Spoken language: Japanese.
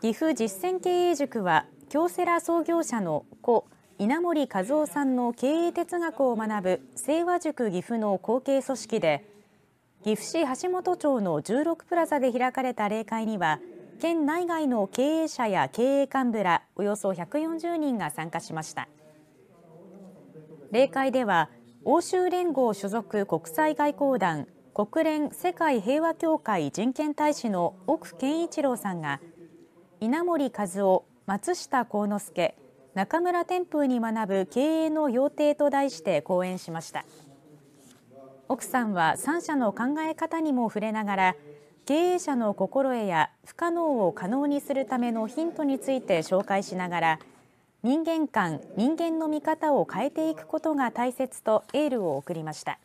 岐阜実践経営塾は京セラ創業者の故稲森和夫さんの経営哲学を学ぶ清和塾岐阜の後継組織で岐阜市橋本町の16プラザで開かれた例会には県内外の経営者や経営幹部らおよそ140人が参加しました例会では欧州連合所属国際外交団国連世界平和協会人権大使の奥健一郎さんが稲森和夫松下幸之助中村天風に学ぶ経営の要諦と題して講演しました奥さんは3社の考え方にも触れながら経営者の心得や不可能を可能にするためのヒントについて紹介しながら人間観人間の見方を変えていくことが大切とエールを送りました。